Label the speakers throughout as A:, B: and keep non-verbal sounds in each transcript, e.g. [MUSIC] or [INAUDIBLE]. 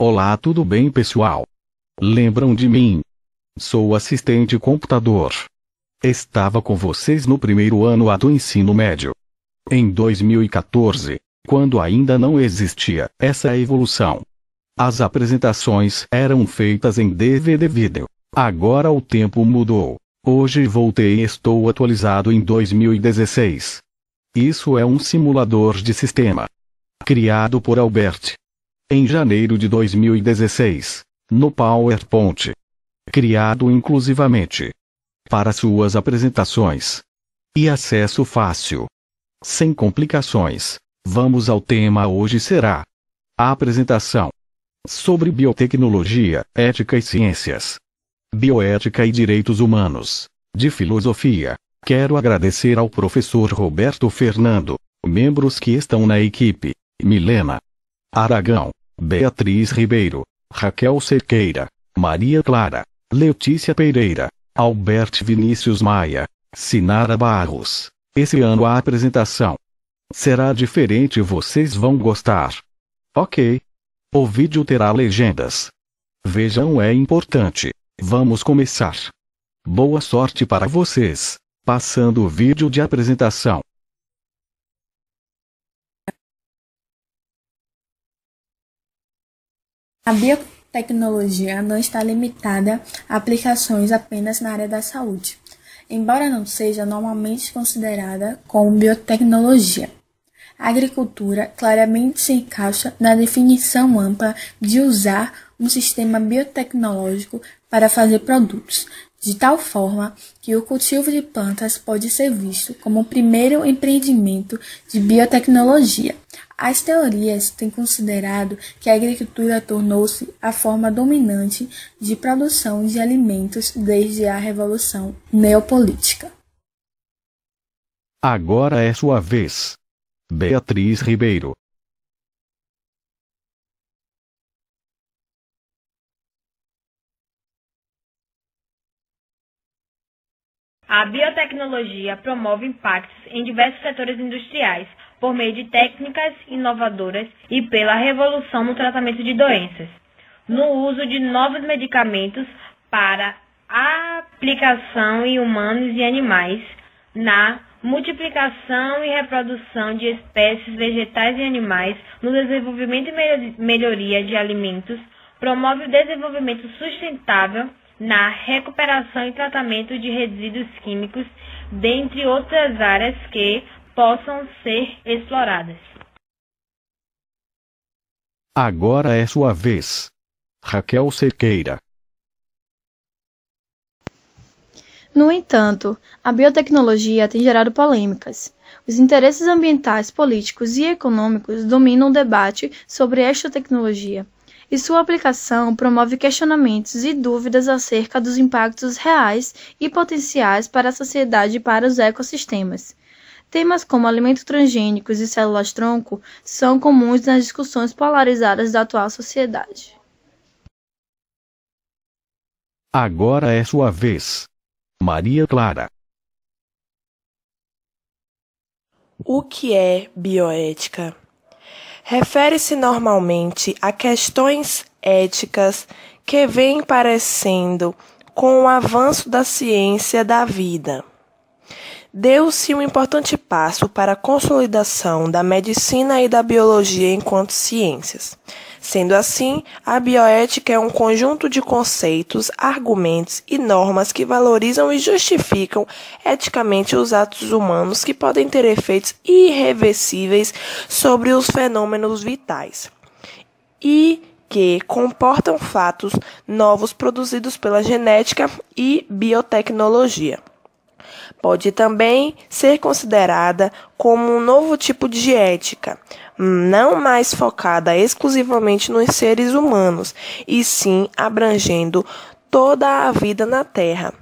A: Olá, tudo bem, pessoal? Lembram de mim? Sou assistente computador. Estava com vocês no primeiro ano do ensino médio. Em 2014, quando ainda não existia essa evolução, as apresentações eram feitas em DVD vídeo. Agora o tempo mudou. Hoje voltei e estou atualizado em 2016. Isso é um simulador de sistema criado por Albert em janeiro de 2016, no PowerPoint, criado inclusivamente para suas apresentações. E acesso fácil, sem complicações. Vamos ao tema hoje será a apresentação sobre biotecnologia, ética e ciências, bioética e direitos humanos, de filosofia. Quero agradecer ao professor Roberto Fernando, membros que estão na equipe: Milena Aragão, Beatriz Ribeiro, Raquel Cerqueira, Maria Clara, Letícia Pereira, Albert Vinícius Maia, Sinara Barros. Esse ano a apresentação Será diferente e vocês vão gostar. Ok. O vídeo terá legendas. Vejam é importante. Vamos começar. Boa sorte para vocês. Passando o vídeo de apresentação. A
B: biotecnologia não está limitada a aplicações apenas na área da saúde, embora não seja normalmente considerada como biotecnologia. A agricultura claramente se encaixa na definição ampla de usar um sistema biotecnológico para fazer produtos, de tal forma que o cultivo de plantas pode ser visto como o primeiro empreendimento de biotecnologia. As teorias têm considerado que a agricultura tornou-se a forma dominante de produção de alimentos desde a Revolução Neopolítica.
A: Agora é sua vez. Beatriz Ribeiro
B: A biotecnologia promove impactos em diversos setores industriais por meio de técnicas inovadoras e pela revolução no tratamento de doenças, no uso de novos medicamentos para aplicação em humanos e animais, na multiplicação e reprodução de espécies vegetais e animais no desenvolvimento e melhoria de alimentos, promove o desenvolvimento sustentável na recuperação e tratamento de resíduos químicos, dentre outras áreas que possam ser exploradas.
A: Agora é sua vez. Raquel Sequeira No
B: entanto, a biotecnologia tem gerado polêmicas. Os interesses ambientais, políticos e econômicos dominam o debate sobre esta tecnologia, e sua aplicação promove questionamentos e dúvidas acerca dos impactos reais e potenciais para a sociedade e para os ecossistemas. Temas como alimentos transgênicos e células-tronco são comuns nas discussões polarizadas da atual sociedade.
A: Agora é sua vez. Maria Clara.
C: O que é bioética? Refere-se normalmente a questões éticas que vêm parecendo com o avanço da ciência da vida. Deu-se um importante passo para a consolidação da medicina e da biologia enquanto ciências. Sendo assim, a bioética é um conjunto de conceitos, argumentos e normas que valorizam e justificam eticamente os atos humanos que podem ter efeitos irreversíveis sobre os fenômenos vitais. E que comportam fatos novos produzidos pela genética e biotecnologia. Pode também ser considerada como um novo tipo de ética, não mais focada exclusivamente nos seres humanos, e sim abrangendo toda a vida na Terra.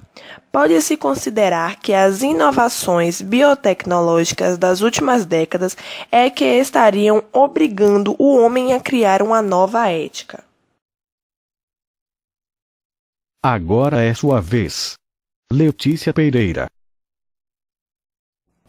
C: Pode-se considerar que as inovações biotecnológicas das últimas décadas é que estariam obrigando o homem a criar uma nova ética.
A: Agora é sua vez. Letícia Pereira.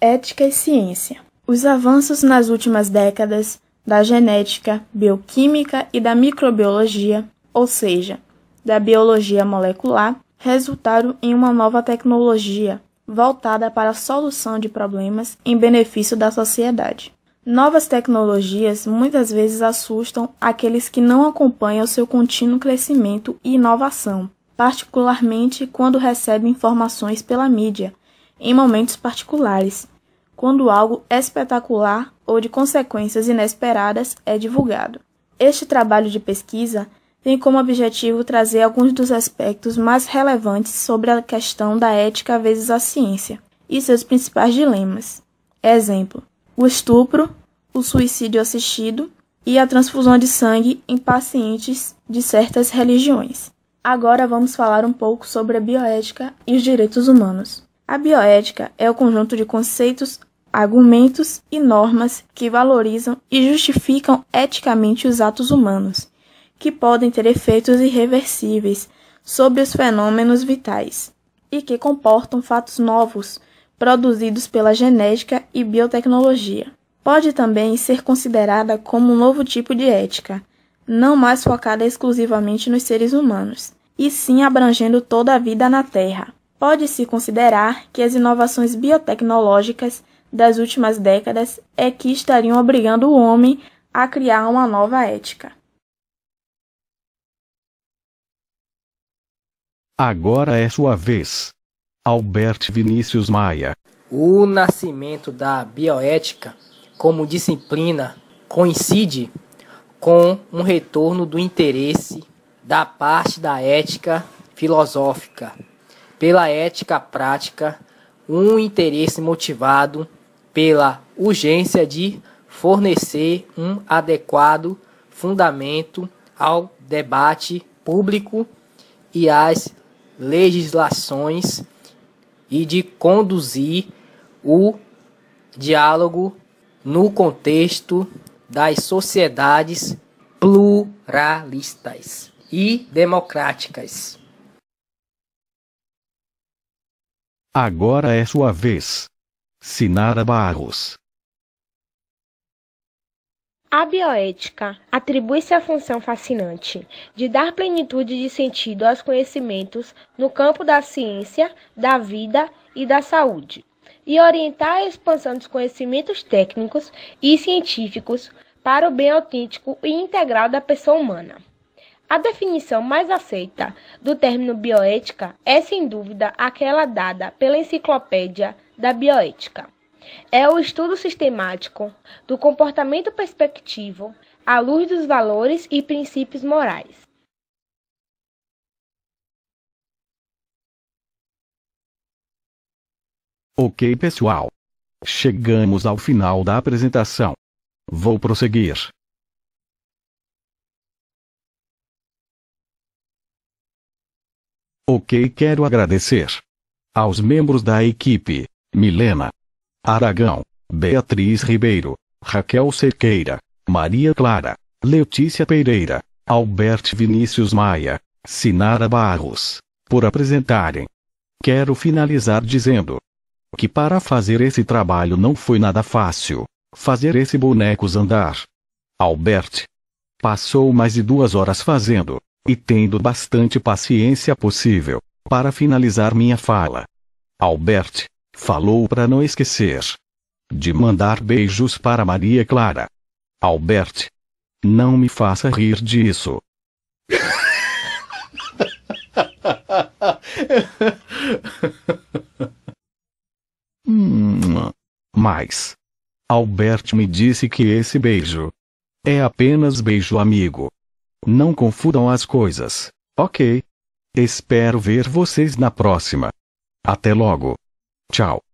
B: Ética e ciência. Os avanços nas últimas décadas da genética, bioquímica e da microbiologia, ou seja, da biologia molecular, resultaram em uma nova tecnologia voltada para a solução de problemas em benefício da sociedade. Novas tecnologias muitas vezes assustam aqueles que não acompanham seu contínuo crescimento e inovação, particularmente quando recebem informações pela mídia, em momentos particulares quando algo espetacular ou de consequências inesperadas é divulgado. Este trabalho de pesquisa tem como objetivo trazer alguns dos aspectos mais relevantes sobre a questão da ética vezes a ciência e seus principais dilemas. Exemplo: o estupro, o suicídio assistido e a transfusão de sangue em pacientes de certas religiões. Agora vamos falar um pouco sobre a bioética e os direitos humanos. A bioética é o conjunto de conceitos, argumentos e normas que valorizam e justificam eticamente os atos humanos, que podem ter efeitos irreversíveis sobre os fenômenos vitais e que comportam fatos novos produzidos pela genética e biotecnologia. Pode também ser considerada como um novo tipo de ética, não mais focada exclusivamente nos seres humanos, e sim abrangendo toda a vida na Terra. Pode-se considerar que as inovações biotecnológicas das últimas décadas é que estariam obrigando o homem a criar uma nova ética.
A: Agora é sua vez. Albert Vinícius Maia.
C: O nascimento da bioética como disciplina coincide com um retorno do interesse da parte da ética filosófica pela ética prática, um interesse motivado pela urgência de fornecer um adequado fundamento ao debate público e às legislações e de conduzir o diálogo no contexto das sociedades pluralistas e democráticas.
A: Agora é sua vez. Sinara Barros.
B: A bioética atribui-se a função fascinante de dar plenitude de sentido aos conhecimentos no campo da ciência, da vida e da saúde, e orientar a expansão dos conhecimentos técnicos e científicos para o bem autêntico e integral da pessoa humana. A definição mais aceita do término bioética é, sem dúvida, aquela dada pela Enciclopédia da Bioética. É o estudo sistemático do comportamento perspectivo à luz dos valores e princípios morais.
A: Ok, pessoal. Chegamos ao final da apresentação. Vou prosseguir. Ok, quero agradecer aos membros da equipe: Milena Aragão, Beatriz Ribeiro, Raquel Cerqueira, Maria Clara, Letícia Pereira, Albert Vinícius Maia, Sinara Barros, por apresentarem. Quero finalizar dizendo que para fazer esse trabalho não foi nada fácil, fazer esse bonecos andar. Albert passou mais de duas horas fazendo e tendo bastante paciência possível, para finalizar minha fala. Albert falou para não esquecer de mandar beijos para Maria Clara. Albert, não me faça rir disso. [LAUGHS] hum, mas Albert me disse que esse beijo é apenas beijo amigo. Não confundam as coisas. Ok? Espero ver vocês na próxima. Até logo. Tchau.